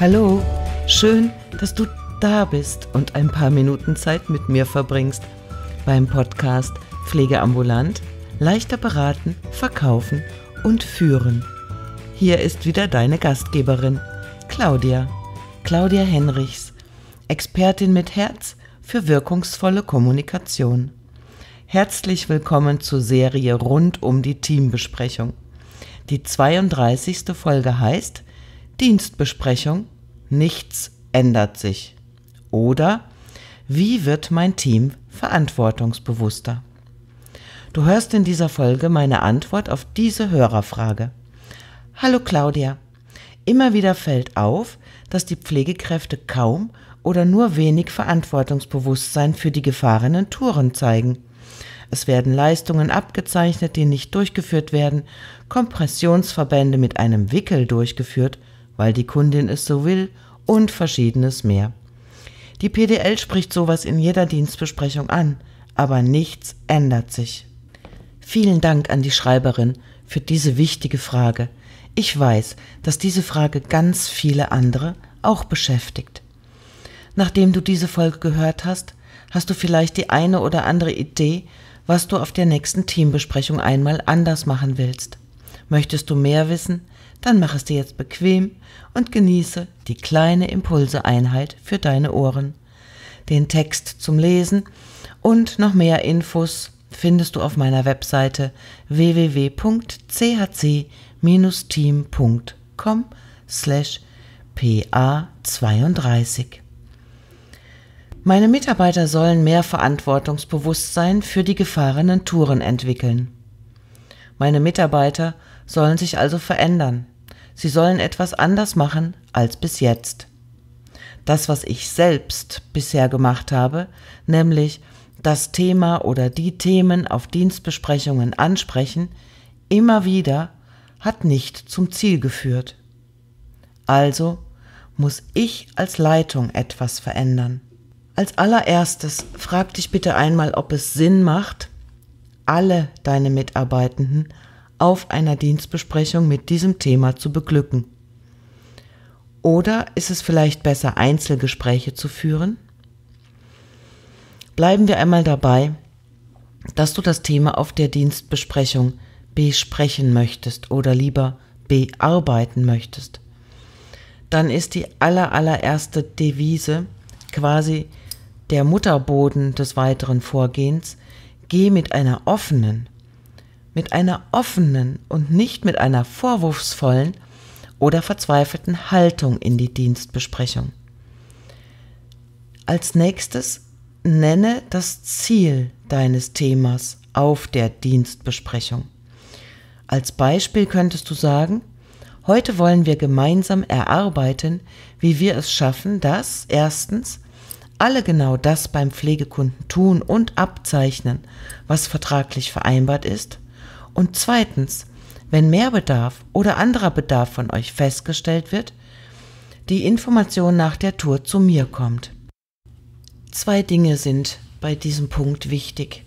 Hallo, schön, dass du da bist und ein paar Minuten Zeit mit mir verbringst beim Podcast Pflegeambulant, leichter beraten, verkaufen und führen. Hier ist wieder deine Gastgeberin, Claudia, Claudia Henrichs, Expertin mit Herz für wirkungsvolle Kommunikation. Herzlich willkommen zur Serie rund um die Teambesprechung. Die 32. Folge heißt Dienstbesprechung, nichts ändert sich. Oder wie wird mein Team verantwortungsbewusster? Du hörst in dieser Folge meine Antwort auf diese Hörerfrage. Hallo Claudia, immer wieder fällt auf, dass die Pflegekräfte kaum oder nur wenig Verantwortungsbewusstsein für die gefahrenen Touren zeigen. Es werden Leistungen abgezeichnet, die nicht durchgeführt werden, Kompressionsverbände mit einem Wickel durchgeführt weil die Kundin es so will und verschiedenes mehr. Die PDL spricht sowas in jeder Dienstbesprechung an, aber nichts ändert sich. Vielen Dank an die Schreiberin für diese wichtige Frage. Ich weiß, dass diese Frage ganz viele andere auch beschäftigt. Nachdem du diese Folge gehört hast, hast du vielleicht die eine oder andere Idee, was du auf der nächsten Teambesprechung einmal anders machen willst. Möchtest du mehr wissen? dann mach es dir jetzt bequem und genieße die kleine Impulseeinheit für deine Ohren. Den Text zum Lesen und noch mehr Infos findest du auf meiner Webseite www.chc-team.com slash PA32. Meine Mitarbeiter sollen mehr Verantwortungsbewusstsein für die gefahrenen Touren entwickeln. Meine Mitarbeiter – sollen sich also verändern. Sie sollen etwas anders machen als bis jetzt. Das, was ich selbst bisher gemacht habe, nämlich das Thema oder die Themen auf Dienstbesprechungen ansprechen, immer wieder, hat nicht zum Ziel geführt. Also muss ich als Leitung etwas verändern. Als allererstes frag dich bitte einmal, ob es Sinn macht, alle deine Mitarbeitenden auf einer Dienstbesprechung mit diesem Thema zu beglücken? Oder ist es vielleicht besser, Einzelgespräche zu führen? Bleiben wir einmal dabei, dass du das Thema auf der Dienstbesprechung besprechen möchtest oder lieber bearbeiten möchtest. Dann ist die allerallererste Devise quasi der Mutterboden des weiteren Vorgehens, geh mit einer offenen, mit einer offenen und nicht mit einer vorwurfsvollen oder verzweifelten Haltung in die Dienstbesprechung. Als nächstes nenne das Ziel deines Themas auf der Dienstbesprechung. Als Beispiel könntest du sagen, heute wollen wir gemeinsam erarbeiten, wie wir es schaffen, dass erstens alle genau das beim Pflegekunden tun und abzeichnen, was vertraglich vereinbart ist, und zweitens, wenn mehr Bedarf oder anderer Bedarf von euch festgestellt wird, die Information nach der Tour zu mir kommt. Zwei Dinge sind bei diesem Punkt wichtig.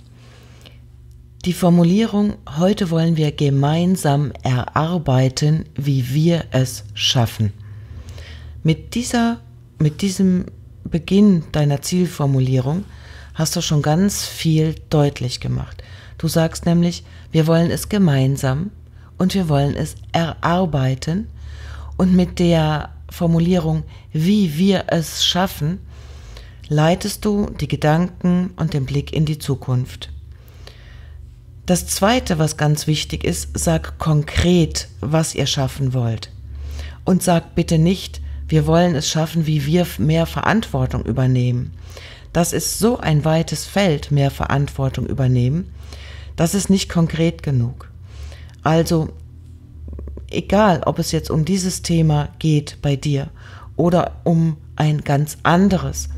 Die Formulierung, heute wollen wir gemeinsam erarbeiten, wie wir es schaffen. Mit dieser, mit diesem Beginn deiner Zielformulierung hast du schon ganz viel deutlich gemacht. Du sagst nämlich, wir wollen es gemeinsam und wir wollen es erarbeiten. Und mit der Formulierung, wie wir es schaffen, leitest du die Gedanken und den Blick in die Zukunft. Das Zweite, was ganz wichtig ist, sag konkret, was ihr schaffen wollt. Und sag bitte nicht, wir wollen es schaffen, wie wir mehr Verantwortung übernehmen. Das ist so ein weites Feld, mehr Verantwortung übernehmen. Das ist nicht konkret genug. Also egal, ob es jetzt um dieses Thema geht bei dir oder um ein ganz anderes,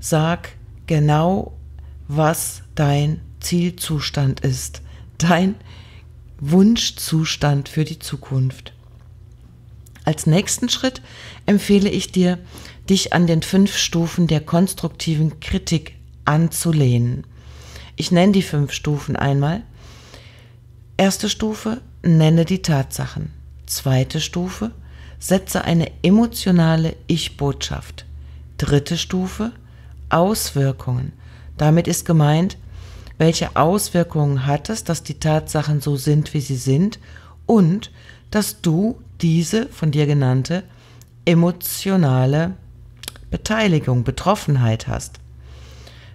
sag genau, was dein Zielzustand ist, dein Wunschzustand für die Zukunft. Als nächsten Schritt empfehle ich dir, dich an den fünf Stufen der konstruktiven Kritik anzulehnen. Ich nenne die fünf Stufen einmal. Erste Stufe, nenne die Tatsachen. Zweite Stufe, setze eine emotionale Ich-Botschaft. Dritte Stufe, Auswirkungen. Damit ist gemeint, welche Auswirkungen hat es, dass die Tatsachen so sind, wie sie sind und dass du diese von dir genannte emotionale Beteiligung, Betroffenheit hast.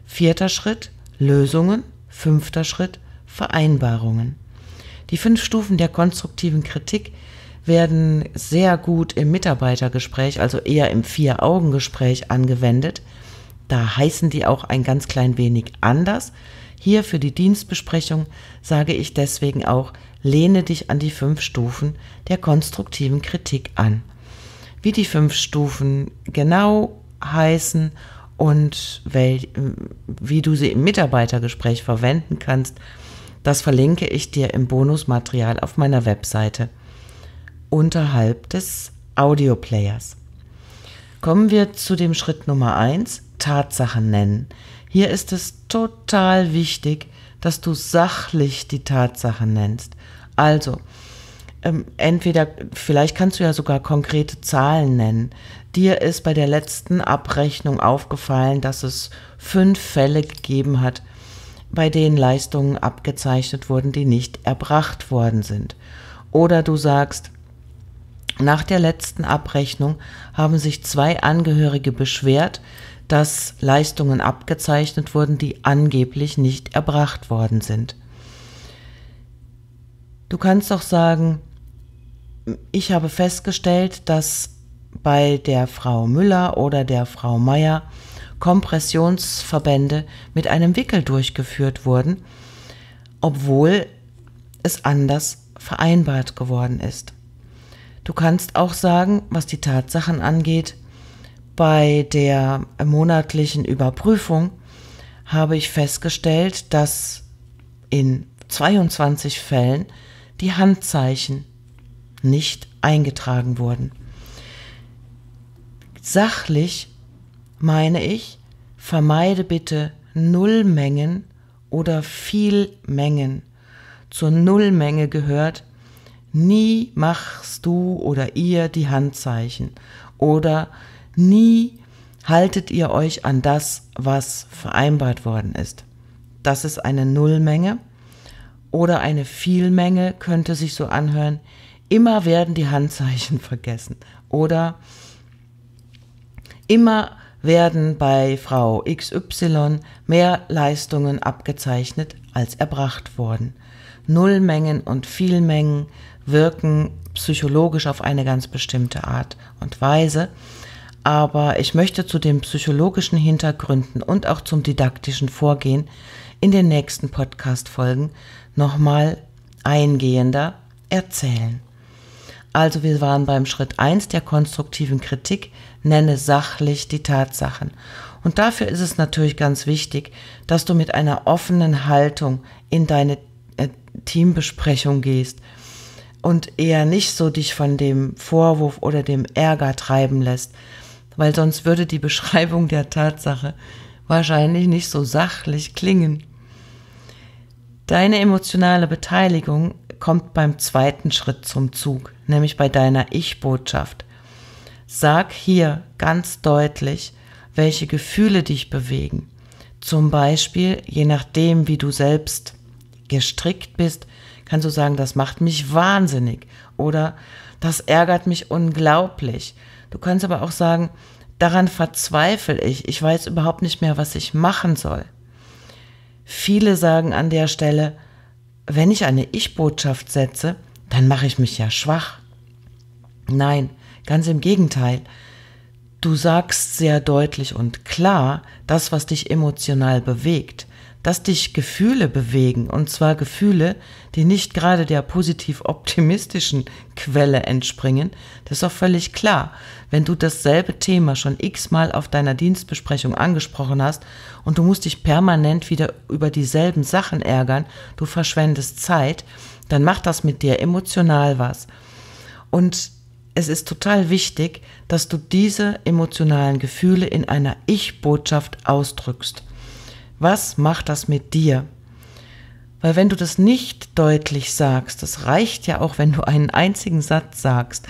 Vierter Schritt, Lösungen, fünfter Schritt, Vereinbarungen. Die fünf Stufen der konstruktiven Kritik werden sehr gut im Mitarbeitergespräch, also eher im Vier-Augen-Gespräch angewendet. Da heißen die auch ein ganz klein wenig anders. Hier für die Dienstbesprechung sage ich deswegen auch, lehne dich an die fünf Stufen der konstruktiven Kritik an. Wie die fünf Stufen genau heißen und wel, wie du sie im Mitarbeitergespräch verwenden kannst, das verlinke ich dir im Bonusmaterial auf meiner Webseite unterhalb des Audioplayers. Kommen wir zu dem Schritt Nummer 1, Tatsachen nennen. Hier ist es total wichtig, dass du sachlich die Tatsachen nennst. Also, ähm, entweder, vielleicht kannst du ja sogar konkrete Zahlen nennen. Dir ist bei der letzten Abrechnung aufgefallen, dass es fünf Fälle gegeben hat, bei denen Leistungen abgezeichnet wurden, die nicht erbracht worden sind. Oder du sagst, nach der letzten Abrechnung haben sich zwei Angehörige beschwert, dass Leistungen abgezeichnet wurden, die angeblich nicht erbracht worden sind. Du kannst auch sagen, ich habe festgestellt, dass bei der Frau Müller oder der Frau Meier Kompressionsverbände mit einem Wickel durchgeführt wurden, obwohl es anders vereinbart geworden ist. Du kannst auch sagen, was die Tatsachen angeht, bei der monatlichen Überprüfung habe ich festgestellt, dass in 22 Fällen die Handzeichen nicht eingetragen wurden. Sachlich meine ich, vermeide bitte Nullmengen oder Vielmengen. Zur Nullmenge gehört, nie machst du oder ihr die Handzeichen oder nie haltet ihr euch an das, was vereinbart worden ist. Das ist eine Nullmenge oder eine Vielmenge könnte sich so anhören, Immer werden die Handzeichen vergessen. Oder immer werden bei Frau XY mehr Leistungen abgezeichnet, als erbracht worden. Nullmengen und Vielmengen wirken psychologisch auf eine ganz bestimmte Art und Weise. Aber ich möchte zu den psychologischen Hintergründen und auch zum didaktischen Vorgehen in den nächsten Podcast-Folgen nochmal eingehender erzählen. Also wir waren beim Schritt 1 der konstruktiven Kritik, nenne sachlich die Tatsachen. Und dafür ist es natürlich ganz wichtig, dass du mit einer offenen Haltung in deine äh, Teambesprechung gehst und eher nicht so dich von dem Vorwurf oder dem Ärger treiben lässt, weil sonst würde die Beschreibung der Tatsache wahrscheinlich nicht so sachlich klingen. Deine emotionale Beteiligung kommt beim zweiten Schritt zum Zug, nämlich bei deiner Ich-Botschaft. Sag hier ganz deutlich, welche Gefühle dich bewegen. Zum Beispiel, je nachdem, wie du selbst gestrickt bist, kannst du sagen, das macht mich wahnsinnig oder das ärgert mich unglaublich. Du kannst aber auch sagen, daran verzweifle ich, ich weiß überhaupt nicht mehr, was ich machen soll. Viele sagen an der Stelle, wenn ich eine Ich-Botschaft setze, dann mache ich mich ja schwach. Nein, ganz im Gegenteil. Du sagst sehr deutlich und klar das, was dich emotional bewegt dass dich Gefühle bewegen, und zwar Gefühle, die nicht gerade der positiv optimistischen Quelle entspringen, das ist auch völlig klar, wenn du dasselbe Thema schon x-mal auf deiner Dienstbesprechung angesprochen hast und du musst dich permanent wieder über dieselben Sachen ärgern, du verschwendest Zeit, dann macht das mit dir emotional was. Und es ist total wichtig, dass du diese emotionalen Gefühle in einer Ich-Botschaft ausdrückst. Was macht das mit dir? Weil wenn du das nicht deutlich sagst, das reicht ja auch, wenn du einen einzigen Satz sagst,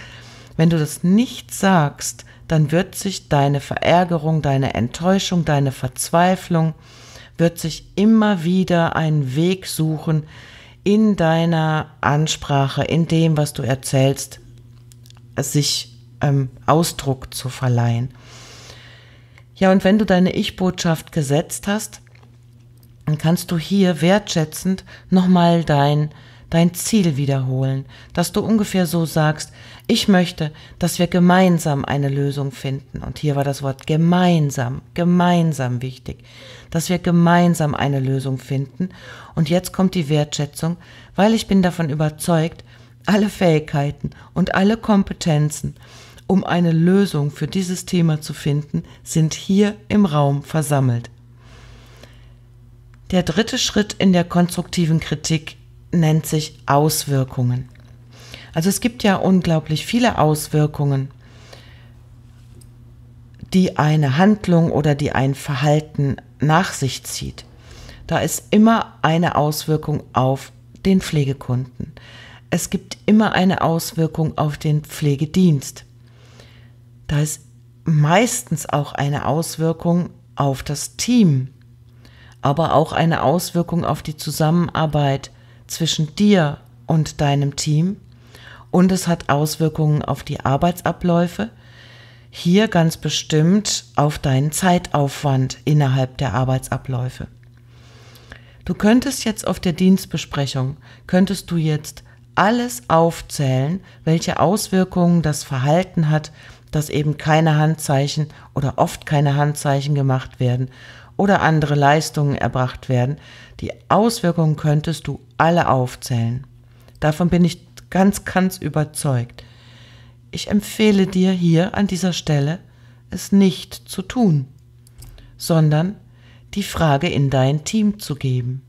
wenn du das nicht sagst, dann wird sich deine Verärgerung, deine Enttäuschung, deine Verzweiflung, wird sich immer wieder einen Weg suchen in deiner Ansprache, in dem, was du erzählst, sich ähm, Ausdruck zu verleihen. Ja, und wenn du deine Ich-Botschaft gesetzt hast, dann kannst du hier wertschätzend nochmal dein, dein Ziel wiederholen, dass du ungefähr so sagst, ich möchte, dass wir gemeinsam eine Lösung finden. Und hier war das Wort gemeinsam, gemeinsam wichtig, dass wir gemeinsam eine Lösung finden. Und jetzt kommt die Wertschätzung, weil ich bin davon überzeugt, alle Fähigkeiten und alle Kompetenzen, um eine Lösung für dieses Thema zu finden, sind hier im Raum versammelt. Der dritte Schritt in der konstruktiven Kritik nennt sich Auswirkungen. Also es gibt ja unglaublich viele Auswirkungen, die eine Handlung oder die ein Verhalten nach sich zieht. Da ist immer eine Auswirkung auf den Pflegekunden. Es gibt immer eine Auswirkung auf den Pflegedienst. Da ist meistens auch eine Auswirkung auf das Team aber auch eine Auswirkung auf die Zusammenarbeit zwischen dir und deinem Team und es hat Auswirkungen auf die Arbeitsabläufe, hier ganz bestimmt auf deinen Zeitaufwand innerhalb der Arbeitsabläufe. Du könntest jetzt auf der Dienstbesprechung, könntest du jetzt alles aufzählen, welche Auswirkungen das Verhalten hat, dass eben keine Handzeichen oder oft keine Handzeichen gemacht werden oder andere Leistungen erbracht werden. Die Auswirkungen könntest du alle aufzählen. Davon bin ich ganz, ganz überzeugt. Ich empfehle dir hier an dieser Stelle, es nicht zu tun, sondern die Frage in dein Team zu geben.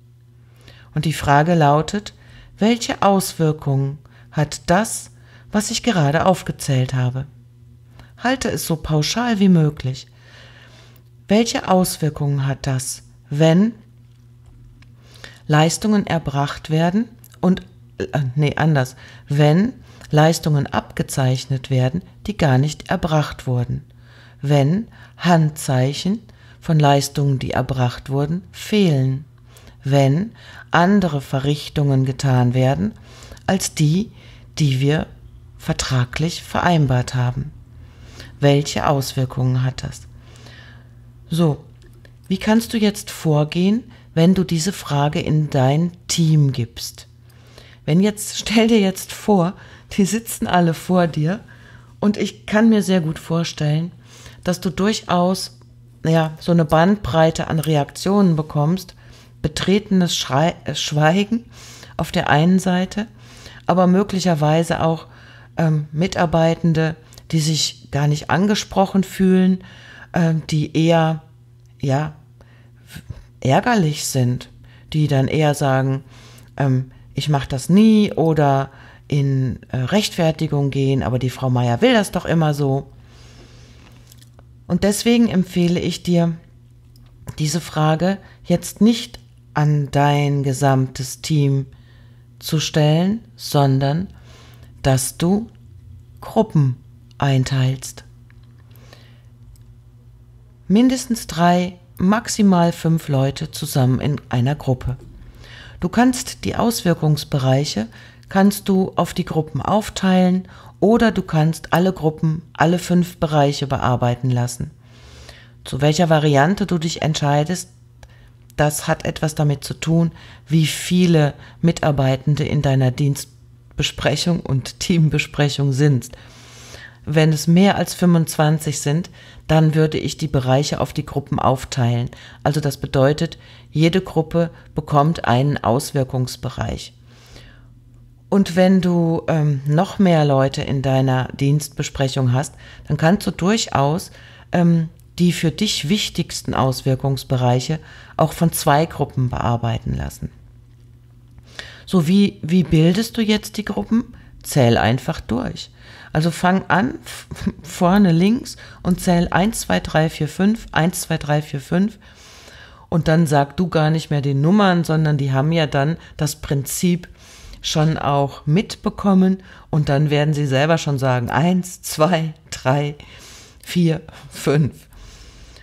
Und die Frage lautet, welche Auswirkungen hat das, was ich gerade aufgezählt habe? Halte es so pauschal wie möglich. Welche Auswirkungen hat das, wenn Leistungen erbracht werden und, äh, nee, anders, wenn Leistungen abgezeichnet werden, die gar nicht erbracht wurden, wenn Handzeichen von Leistungen, die erbracht wurden, fehlen, wenn andere Verrichtungen getan werden als die, die wir vertraglich vereinbart haben. Welche Auswirkungen hat das? So, wie kannst du jetzt vorgehen, wenn du diese Frage in dein Team gibst? Wenn jetzt, stell dir jetzt vor, die sitzen alle vor dir und ich kann mir sehr gut vorstellen, dass du durchaus ja, so eine Bandbreite an Reaktionen bekommst. Betretenes Schrei äh, Schweigen auf der einen Seite, aber möglicherweise auch ähm, Mitarbeitende, die sich gar nicht angesprochen fühlen ähm, die eher, ja, ärgerlich sind, die dann eher sagen, ähm, ich mache das nie oder in äh, Rechtfertigung gehen, aber die Frau Meier will das doch immer so. Und deswegen empfehle ich dir, diese Frage jetzt nicht an dein gesamtes Team zu stellen, sondern dass du Gruppen einteilst mindestens drei, maximal fünf Leute zusammen in einer Gruppe. Du kannst die Auswirkungsbereiche kannst du auf die Gruppen aufteilen oder du kannst alle Gruppen, alle fünf Bereiche bearbeiten lassen. Zu welcher Variante du dich entscheidest, das hat etwas damit zu tun, wie viele Mitarbeitende in deiner Dienstbesprechung und Teambesprechung sind. Wenn es mehr als 25 sind, dann würde ich die Bereiche auf die Gruppen aufteilen. Also das bedeutet, jede Gruppe bekommt einen Auswirkungsbereich. Und wenn du ähm, noch mehr Leute in deiner Dienstbesprechung hast, dann kannst du durchaus ähm, die für dich wichtigsten Auswirkungsbereiche auch von zwei Gruppen bearbeiten lassen. So, wie, wie bildest du jetzt die Gruppen? Zähl einfach durch. Also fang an, vorne links und zähl 1, 2, 3, 4, 5, 1, 2, 3, 4, 5. Und dann sag du gar nicht mehr die Nummern, sondern die haben ja dann das Prinzip schon auch mitbekommen und dann werden sie selber schon sagen, 1, 2, 3, 4, 5.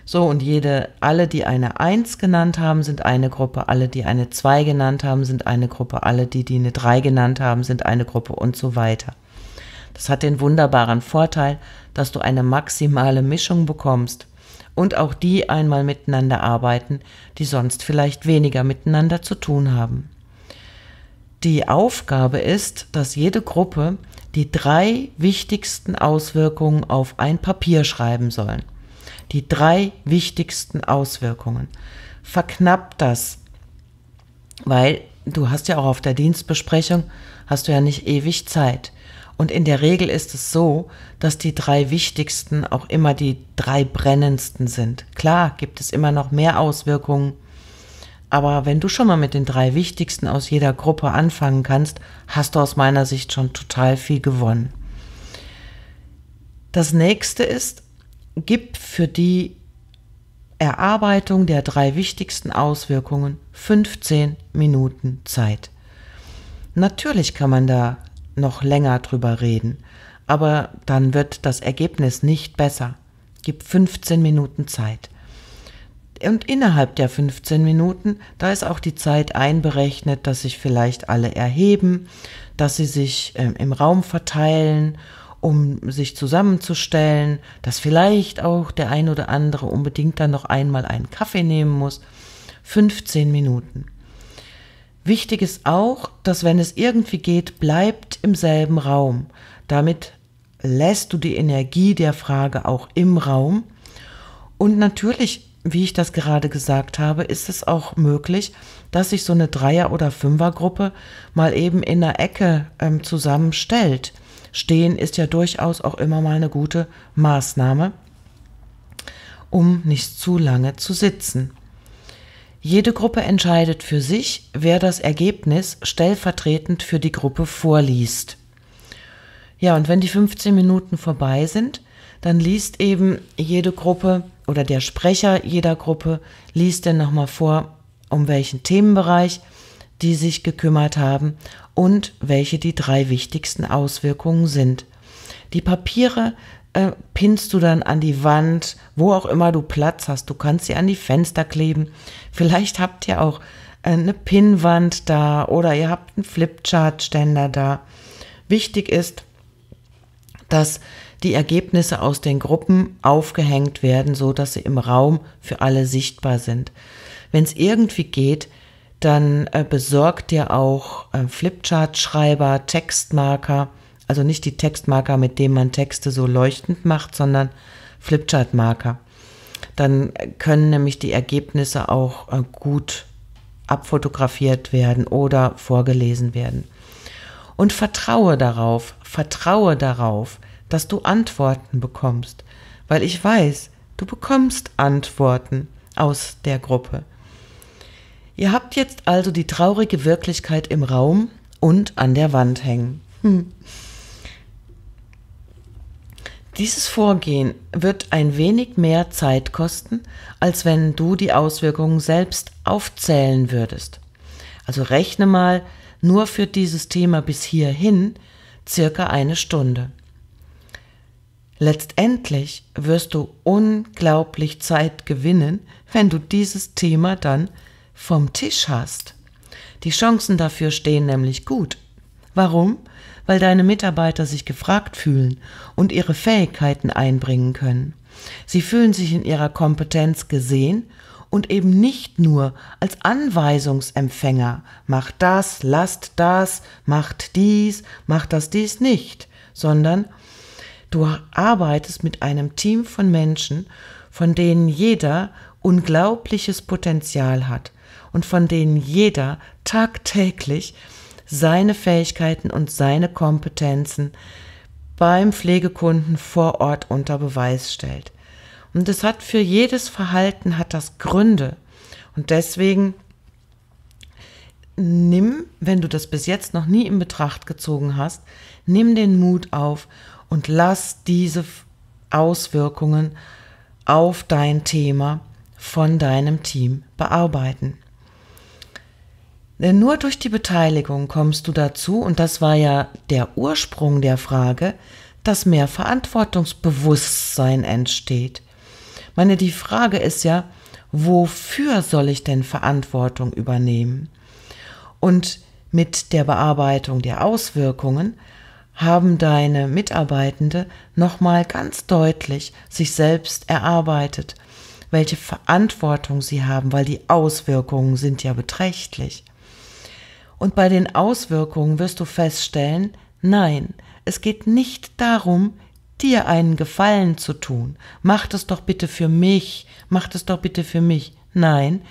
So, und jede, alle, die eine 1 genannt haben, sind eine Gruppe, alle, die eine 2 genannt haben, sind eine Gruppe, alle, die, die eine 3 genannt haben, sind eine Gruppe und so weiter. Das hat den wunderbaren Vorteil, dass du eine maximale Mischung bekommst und auch die einmal miteinander arbeiten, die sonst vielleicht weniger miteinander zu tun haben. Die Aufgabe ist, dass jede Gruppe die drei wichtigsten Auswirkungen auf ein Papier schreiben sollen. Die drei wichtigsten Auswirkungen. Verknapp das, weil du hast ja auch auf der Dienstbesprechung, hast du ja nicht ewig Zeit. Und in der Regel ist es so, dass die drei wichtigsten auch immer die drei brennendsten sind. Klar gibt es immer noch mehr Auswirkungen, aber wenn du schon mal mit den drei wichtigsten aus jeder Gruppe anfangen kannst, hast du aus meiner Sicht schon total viel gewonnen. Das nächste ist, gib für die Erarbeitung der drei wichtigsten Auswirkungen 15 Minuten Zeit. Natürlich kann man da noch länger drüber reden. Aber dann wird das Ergebnis nicht besser. Gib 15 Minuten Zeit. Und innerhalb der 15 Minuten, da ist auch die Zeit einberechnet, dass sich vielleicht alle erheben, dass sie sich äh, im Raum verteilen, um sich zusammenzustellen, dass vielleicht auch der ein oder andere unbedingt dann noch einmal einen Kaffee nehmen muss. 15 Minuten. Wichtig ist auch, dass wenn es irgendwie geht, bleibt im selben Raum. Damit lässt du die Energie der Frage auch im Raum. Und natürlich, wie ich das gerade gesagt habe, ist es auch möglich, dass sich so eine Dreier- oder Fünfergruppe mal eben in der Ecke ähm, zusammenstellt. Stehen ist ja durchaus auch immer mal eine gute Maßnahme, um nicht zu lange zu sitzen. Jede Gruppe entscheidet für sich, wer das Ergebnis stellvertretend für die Gruppe vorliest. Ja, und wenn die 15 Minuten vorbei sind, dann liest eben jede Gruppe oder der Sprecher jeder Gruppe liest dann nochmal vor, um welchen Themenbereich die sich gekümmert haben und welche die drei wichtigsten Auswirkungen sind. Die Papiere äh, pinnst du dann an die Wand, wo auch immer du Platz hast. Du kannst sie an die Fenster kleben. Vielleicht habt ihr auch äh, eine Pinnwand da oder ihr habt einen Flipchart-Ständer da. Wichtig ist, dass die Ergebnisse aus den Gruppen aufgehängt werden, so dass sie im Raum für alle sichtbar sind. Wenn es irgendwie geht, dann äh, besorgt ihr auch äh, Flipchart-Schreiber, Textmarker, also nicht die Textmarker, mit denen man Texte so leuchtend macht, sondern Flipchart-Marker. Dann können nämlich die Ergebnisse auch äh, gut abfotografiert werden oder vorgelesen werden. Und vertraue darauf, vertraue darauf, dass du Antworten bekommst, weil ich weiß, du bekommst Antworten aus der Gruppe. Ihr habt jetzt also die traurige Wirklichkeit im Raum und an der Wand hängen. Hm. Dieses Vorgehen wird ein wenig mehr Zeit kosten, als wenn du die Auswirkungen selbst aufzählen würdest. Also rechne mal nur für dieses Thema bis hierhin circa eine Stunde. Letztendlich wirst du unglaublich Zeit gewinnen, wenn du dieses Thema dann vom Tisch hast. Die Chancen dafür stehen nämlich gut. Warum? Weil deine Mitarbeiter sich gefragt fühlen und ihre Fähigkeiten einbringen können. Sie fühlen sich in ihrer Kompetenz gesehen und eben nicht nur als Anweisungsempfänger, macht das, lasst das, macht dies, macht das dies nicht, sondern du arbeitest mit einem Team von Menschen, von denen jeder unglaubliches Potenzial hat und von denen jeder tagtäglich seine Fähigkeiten und seine Kompetenzen beim Pflegekunden vor Ort unter Beweis stellt. Und es hat für jedes Verhalten hat das Gründe. Und deswegen nimm, wenn du das bis jetzt noch nie in Betracht gezogen hast, nimm den Mut auf und lass diese Auswirkungen auf dein Thema von deinem Team bearbeiten. Denn nur durch die Beteiligung kommst du dazu, und das war ja der Ursprung der Frage, dass mehr Verantwortungsbewusstsein entsteht. meine, die Frage ist ja, wofür soll ich denn Verantwortung übernehmen? Und mit der Bearbeitung der Auswirkungen haben deine Mitarbeitende nochmal ganz deutlich sich selbst erarbeitet, welche Verantwortung sie haben, weil die Auswirkungen sind ja beträchtlich. Und bei den Auswirkungen wirst du feststellen, nein, es geht nicht darum, dir einen Gefallen zu tun. Mach das doch bitte für mich, mach das doch bitte für mich. Nein,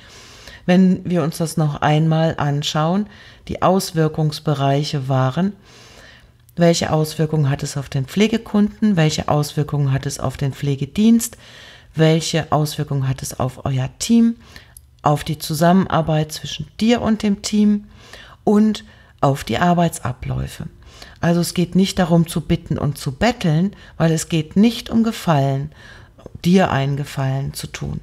wenn wir uns das noch einmal anschauen, die Auswirkungsbereiche waren, welche Auswirkungen hat es auf den Pflegekunden, welche Auswirkungen hat es auf den Pflegedienst, welche Auswirkungen hat es auf euer Team, auf die Zusammenarbeit zwischen dir und dem Team und auf die Arbeitsabläufe. Also es geht nicht darum zu bitten und zu betteln, weil es geht nicht um Gefallen, dir einen Gefallen zu tun.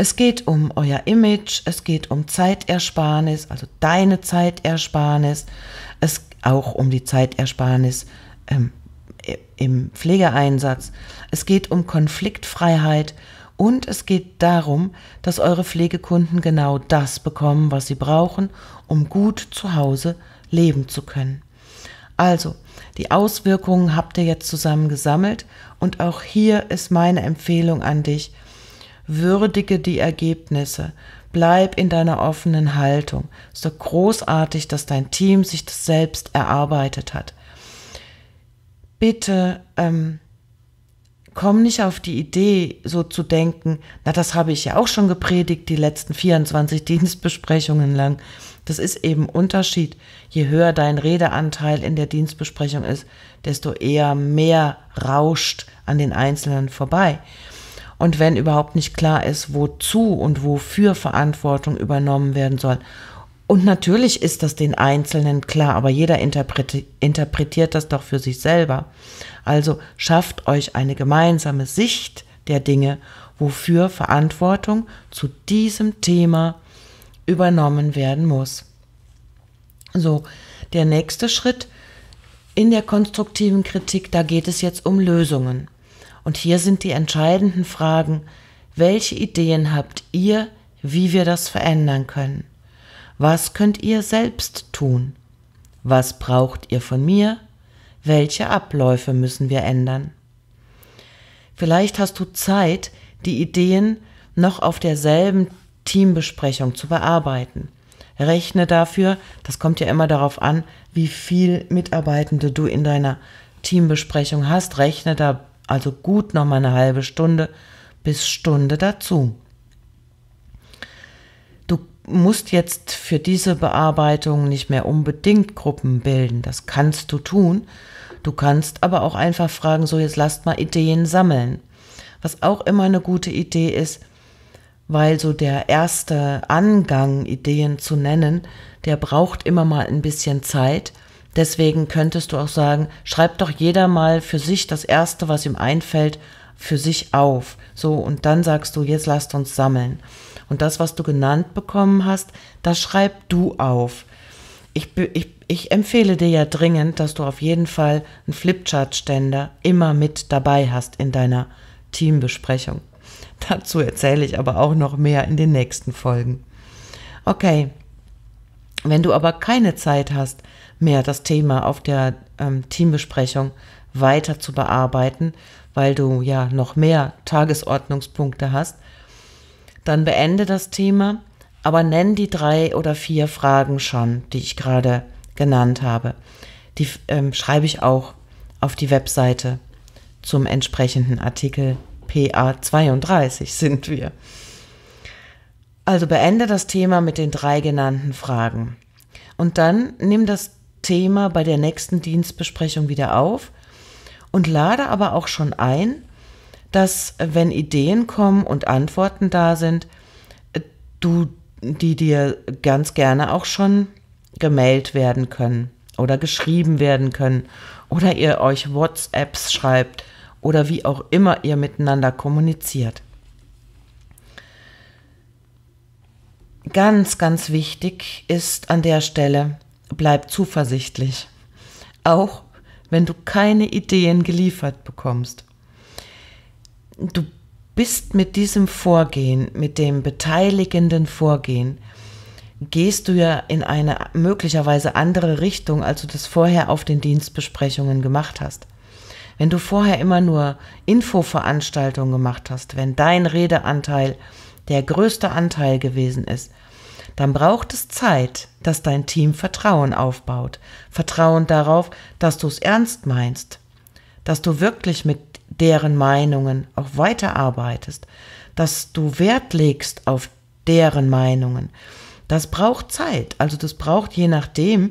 Es geht um euer Image, es geht um Zeitersparnis, also deine Zeitersparnis, es auch um die Zeitersparnis ähm, im Pflegeeinsatz. Es geht um Konfliktfreiheit und es geht darum, dass eure Pflegekunden genau das bekommen, was sie brauchen, um gut zu Hause leben zu können. Also, die Auswirkungen habt ihr jetzt zusammen gesammelt und auch hier ist meine Empfehlung an dich, würdige die Ergebnisse, bleib in deiner offenen Haltung. Ist doch großartig, dass dein Team sich das selbst erarbeitet hat. Bitte ähm, komm nicht auf die Idee, so zu denken, na, das habe ich ja auch schon gepredigt, die letzten 24 Dienstbesprechungen lang. Das ist eben Unterschied. Je höher dein Redeanteil in der Dienstbesprechung ist, desto eher mehr rauscht an den Einzelnen vorbei. Und wenn überhaupt nicht klar ist, wozu und wofür Verantwortung übernommen werden soll und natürlich ist das den Einzelnen klar, aber jeder interpreti interpretiert das doch für sich selber. Also schafft euch eine gemeinsame Sicht der Dinge, wofür Verantwortung zu diesem Thema übernommen werden muss. So, der nächste Schritt in der konstruktiven Kritik, da geht es jetzt um Lösungen. Und hier sind die entscheidenden Fragen, welche Ideen habt ihr, wie wir das verändern können? Was könnt ihr selbst tun? Was braucht ihr von mir? Welche Abläufe müssen wir ändern? Vielleicht hast du Zeit, die Ideen noch auf derselben Teambesprechung zu bearbeiten. Rechne dafür, das kommt ja immer darauf an, wie viel Mitarbeitende du in deiner Teambesprechung hast. Rechne da also gut nochmal eine halbe Stunde bis Stunde dazu musst jetzt für diese Bearbeitung nicht mehr unbedingt Gruppen bilden. Das kannst du tun. Du kannst aber auch einfach fragen, so jetzt lasst mal Ideen sammeln. Was auch immer eine gute Idee ist, weil so der erste Angang, Ideen zu nennen, der braucht immer mal ein bisschen Zeit. Deswegen könntest du auch sagen, schreibt doch jeder mal für sich das Erste, was ihm einfällt, für sich auf. So, und dann sagst du, jetzt lasst uns sammeln. Und das, was du genannt bekommen hast, das schreib du auf. Ich, ich, ich empfehle dir ja dringend, dass du auf jeden Fall einen Flipchart-Ständer immer mit dabei hast in deiner Teambesprechung. Dazu erzähle ich aber auch noch mehr in den nächsten Folgen. Okay, wenn du aber keine Zeit hast, mehr das Thema auf der ähm, Teambesprechung weiter zu bearbeiten, weil du ja noch mehr Tagesordnungspunkte hast, dann beende das Thema, aber nenn die drei oder vier Fragen schon, die ich gerade genannt habe. Die ähm, schreibe ich auch auf die Webseite zum entsprechenden Artikel PA 32 sind wir. Also beende das Thema mit den drei genannten Fragen. Und dann nimm das Thema bei der nächsten Dienstbesprechung wieder auf und lade aber auch schon ein, dass wenn Ideen kommen und Antworten da sind, äh, du die dir ganz gerne auch schon gemeldet werden können oder geschrieben werden können oder ihr euch WhatsApps schreibt oder wie auch immer ihr miteinander kommuniziert. Ganz, ganz wichtig ist an der Stelle, bleibt zuversichtlich, auch wenn du keine Ideen geliefert bekommst. Du bist mit diesem Vorgehen, mit dem beteiligenden Vorgehen, gehst du ja in eine möglicherweise andere Richtung, als du das vorher auf den Dienstbesprechungen gemacht hast. Wenn du vorher immer nur Infoveranstaltungen gemacht hast, wenn dein Redeanteil der größte Anteil gewesen ist, dann braucht es Zeit, dass dein Team Vertrauen aufbaut. Vertrauen darauf, dass du es ernst meinst, dass du wirklich mit deren Meinungen auch weiterarbeitest, dass du Wert legst auf deren Meinungen. Das braucht Zeit. Also das braucht je nachdem,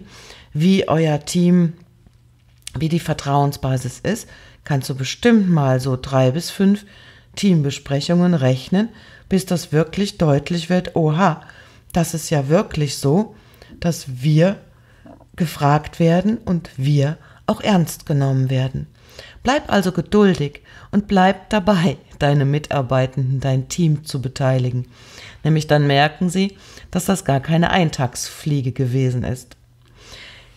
wie euer Team, wie die Vertrauensbasis ist, kannst du bestimmt mal so drei bis fünf Teambesprechungen rechnen, bis das wirklich deutlich wird, oha, das ist ja wirklich so, dass wir gefragt werden und wir auch ernst genommen werden. Bleib also geduldig und bleib dabei, deine Mitarbeitenden, dein Team zu beteiligen. Nämlich dann merken sie, dass das gar keine Eintagsfliege gewesen ist.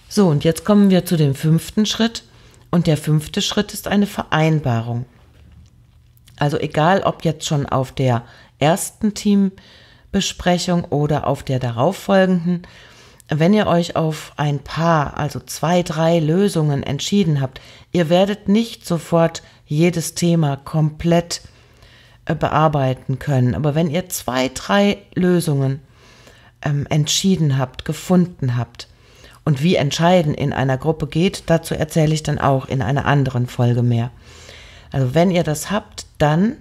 So, und jetzt kommen wir zu dem fünften Schritt. Und der fünfte Schritt ist eine Vereinbarung. Also egal, ob jetzt schon auf der ersten Team, äh, Besprechung oder auf der darauffolgenden. Wenn ihr euch auf ein paar, also zwei, drei Lösungen entschieden habt, ihr werdet nicht sofort jedes Thema komplett äh, bearbeiten können. Aber wenn ihr zwei, drei Lösungen ähm, entschieden habt, gefunden habt und wie entscheiden in einer Gruppe geht, dazu erzähle ich dann auch in einer anderen Folge mehr. Also wenn ihr das habt, dann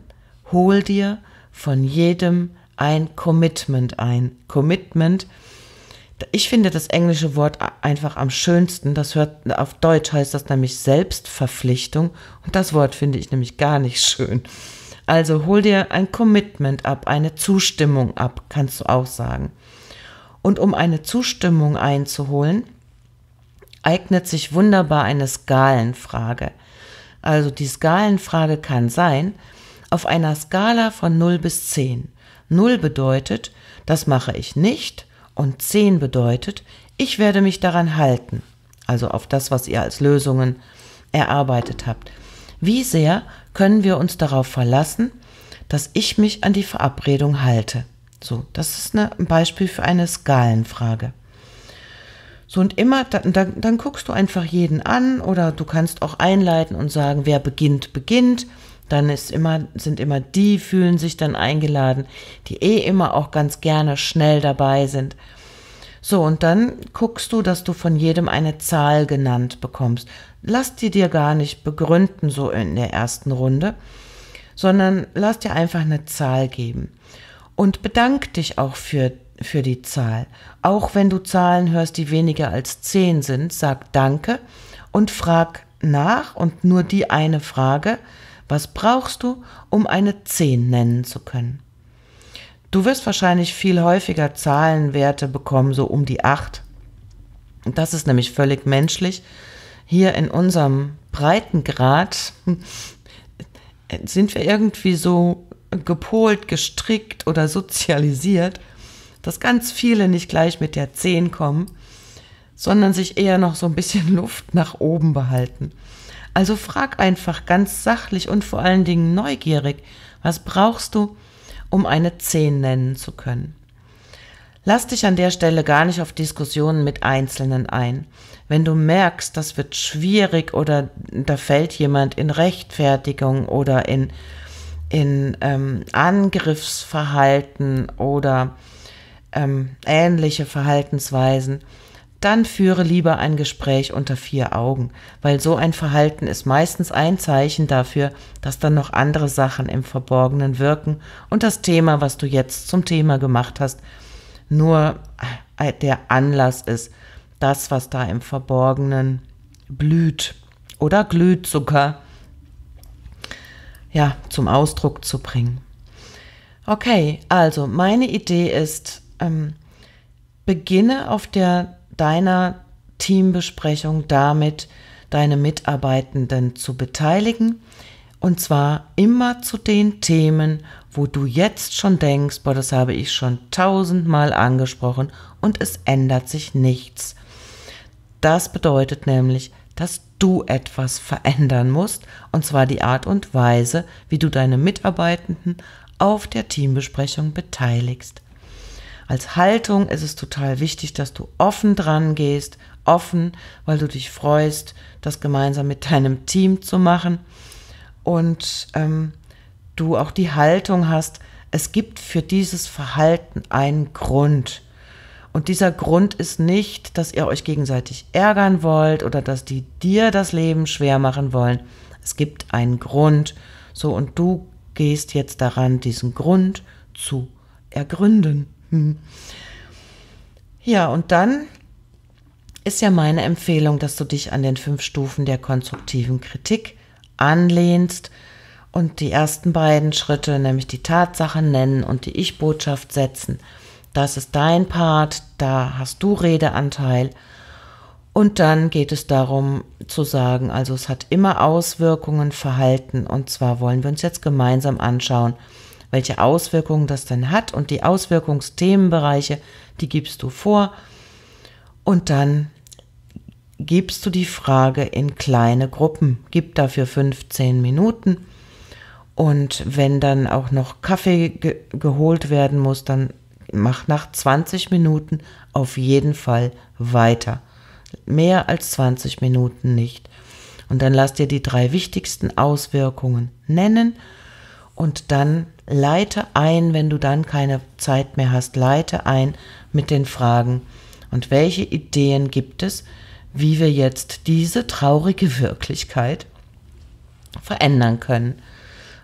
hol dir von jedem ein Commitment ein. Commitment, ich finde das englische Wort einfach am schönsten. Das hört auf Deutsch heißt das nämlich Selbstverpflichtung und das Wort finde ich nämlich gar nicht schön. Also hol dir ein Commitment ab, eine Zustimmung ab, kannst du auch sagen. Und um eine Zustimmung einzuholen, eignet sich wunderbar eine Skalenfrage. Also die Skalenfrage kann sein, auf einer Skala von 0 bis 10. 0 bedeutet, das mache ich nicht und 10 bedeutet, ich werde mich daran halten, also auf das, was ihr als Lösungen erarbeitet habt. Wie sehr können wir uns darauf verlassen, dass ich mich an die Verabredung halte? So, das ist eine, ein Beispiel für eine Skalenfrage. So und immer, dann, dann, dann guckst du einfach jeden an oder du kannst auch einleiten und sagen, wer beginnt, beginnt. Dann ist immer, sind immer die, fühlen sich dann eingeladen, die eh immer auch ganz gerne schnell dabei sind. So, und dann guckst du, dass du von jedem eine Zahl genannt bekommst. Lass die dir gar nicht begründen, so in der ersten Runde, sondern lass dir einfach eine Zahl geben. Und bedank dich auch für, für die Zahl. Auch wenn du Zahlen hörst, die weniger als zehn sind, sag Danke und frag nach und nur die eine Frage, was brauchst du, um eine 10 nennen zu können? Du wirst wahrscheinlich viel häufiger Zahlenwerte bekommen, so um die 8. das ist nämlich völlig menschlich. Hier in unserem Breitengrad sind wir irgendwie so gepolt, gestrickt oder sozialisiert, dass ganz viele nicht gleich mit der 10 kommen, sondern sich eher noch so ein bisschen Luft nach oben behalten. Also frag einfach ganz sachlich und vor allen Dingen neugierig, was brauchst du, um eine 10 nennen zu können. Lass dich an der Stelle gar nicht auf Diskussionen mit Einzelnen ein. Wenn du merkst, das wird schwierig oder da fällt jemand in Rechtfertigung oder in, in ähm, Angriffsverhalten oder ähm, ähnliche Verhaltensweisen, dann führe lieber ein Gespräch unter vier Augen, weil so ein Verhalten ist meistens ein Zeichen dafür, dass dann noch andere Sachen im Verborgenen wirken und das Thema, was du jetzt zum Thema gemacht hast, nur äh, äh, der Anlass ist, das, was da im Verborgenen blüht oder glüht sogar, ja, zum Ausdruck zu bringen. Okay, also meine Idee ist, ähm, beginne auf der deiner Teambesprechung damit deine Mitarbeitenden zu beteiligen. Und zwar immer zu den Themen, wo du jetzt schon denkst, boah, das habe ich schon tausendmal angesprochen und es ändert sich nichts. Das bedeutet nämlich, dass du etwas verändern musst, und zwar die Art und Weise, wie du deine Mitarbeitenden auf der Teambesprechung beteiligst als Haltung ist es total wichtig, dass du offen dran gehst, offen, weil du dich freust, das gemeinsam mit deinem Team zu machen und ähm, du auch die Haltung hast, es gibt für dieses Verhalten einen Grund. Und dieser Grund ist nicht, dass ihr euch gegenseitig ärgern wollt oder dass die dir das Leben schwer machen wollen. Es gibt einen Grund. So, und du gehst jetzt daran, diesen Grund zu ergründen. Hm. Ja, und dann ist ja meine Empfehlung, dass du dich an den fünf Stufen der konstruktiven Kritik anlehnst und die ersten beiden Schritte, nämlich die Tatsachen nennen und die Ich-Botschaft setzen. Das ist dein Part, da hast du Redeanteil. Und dann geht es darum zu sagen, also es hat immer Auswirkungen, Verhalten und zwar wollen wir uns jetzt gemeinsam anschauen, welche Auswirkungen das denn hat und die Auswirkungsthemenbereiche, die gibst du vor und dann gibst du die Frage in kleine Gruppen, gib dafür 15 Minuten und wenn dann auch noch Kaffee ge geholt werden muss, dann mach nach 20 Minuten auf jeden Fall weiter. Mehr als 20 Minuten nicht. Und dann lass dir die drei wichtigsten Auswirkungen nennen und dann leite ein, wenn du dann keine Zeit mehr hast, leite ein mit den Fragen. Und welche Ideen gibt es, wie wir jetzt diese traurige Wirklichkeit verändern können?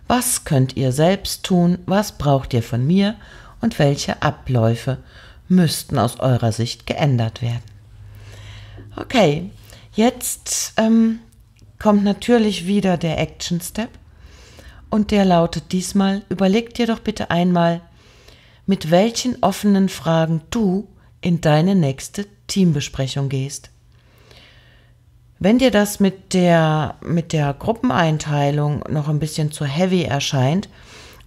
Was könnt ihr selbst tun? Was braucht ihr von mir? Und welche Abläufe müssten aus eurer Sicht geändert werden? Okay, jetzt ähm, kommt natürlich wieder der Action Step und der lautet diesmal, überleg dir doch bitte einmal, mit welchen offenen Fragen du in deine nächste Teambesprechung gehst. Wenn dir das mit der, mit der Gruppeneinteilung noch ein bisschen zu heavy erscheint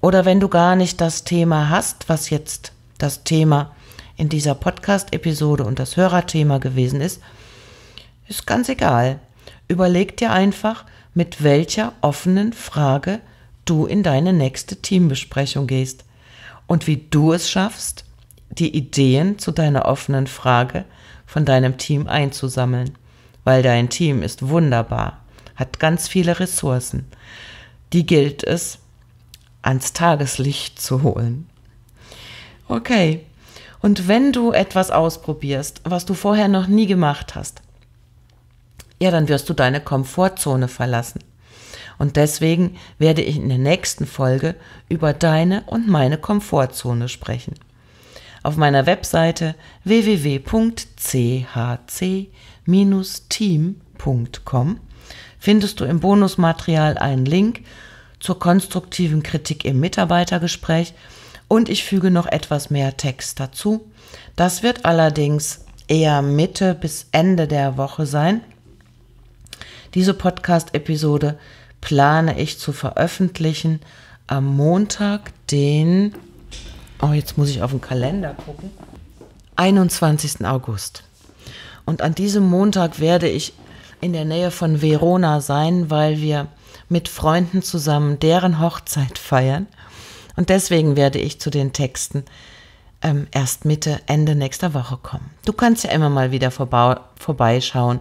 oder wenn du gar nicht das Thema hast, was jetzt das Thema in dieser Podcast-Episode und das Hörerthema gewesen ist, ist ganz egal. Überleg dir einfach, mit welcher offenen Frage du in deine nächste Teambesprechung gehst und wie du es schaffst, die Ideen zu deiner offenen Frage von deinem Team einzusammeln, weil dein Team ist wunderbar, hat ganz viele Ressourcen. Die gilt es ans Tageslicht zu holen. Okay, und wenn du etwas ausprobierst, was du vorher noch nie gemacht hast, ja, dann wirst du deine Komfortzone verlassen. Und deswegen werde ich in der nächsten Folge über deine und meine Komfortzone sprechen. Auf meiner Webseite www.chc-team.com findest du im Bonusmaterial einen Link zur konstruktiven Kritik im Mitarbeitergespräch und ich füge noch etwas mehr Text dazu. Das wird allerdings eher Mitte bis Ende der Woche sein. Diese Podcast-Episode plane ich zu veröffentlichen am Montag, den, oh jetzt muss ich auf den Kalender gucken, 21. August. Und an diesem Montag werde ich in der Nähe von Verona sein, weil wir mit Freunden zusammen deren Hochzeit feiern. Und deswegen werde ich zu den Texten ähm, erst Mitte, Ende nächster Woche kommen. Du kannst ja immer mal wieder vorbeischauen.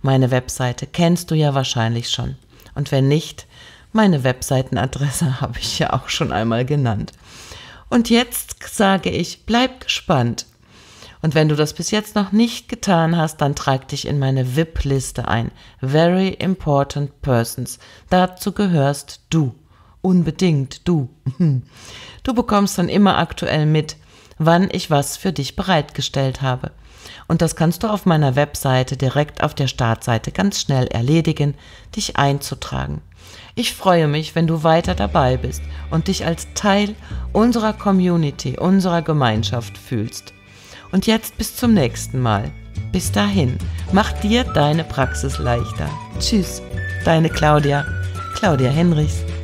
Meine Webseite kennst du ja wahrscheinlich schon. Und wenn nicht, meine Webseitenadresse habe ich ja auch schon einmal genannt. Und jetzt sage ich, bleib gespannt. Und wenn du das bis jetzt noch nicht getan hast, dann trag dich in meine VIP-Liste ein. Very Important Persons. Dazu gehörst du. Unbedingt du. Du bekommst dann immer aktuell mit, wann ich was für dich bereitgestellt habe. Und das kannst du auf meiner Webseite direkt auf der Startseite ganz schnell erledigen, dich einzutragen. Ich freue mich, wenn du weiter dabei bist und dich als Teil unserer Community, unserer Gemeinschaft fühlst. Und jetzt bis zum nächsten Mal. Bis dahin, mach dir deine Praxis leichter. Tschüss, deine Claudia, Claudia Henrichs.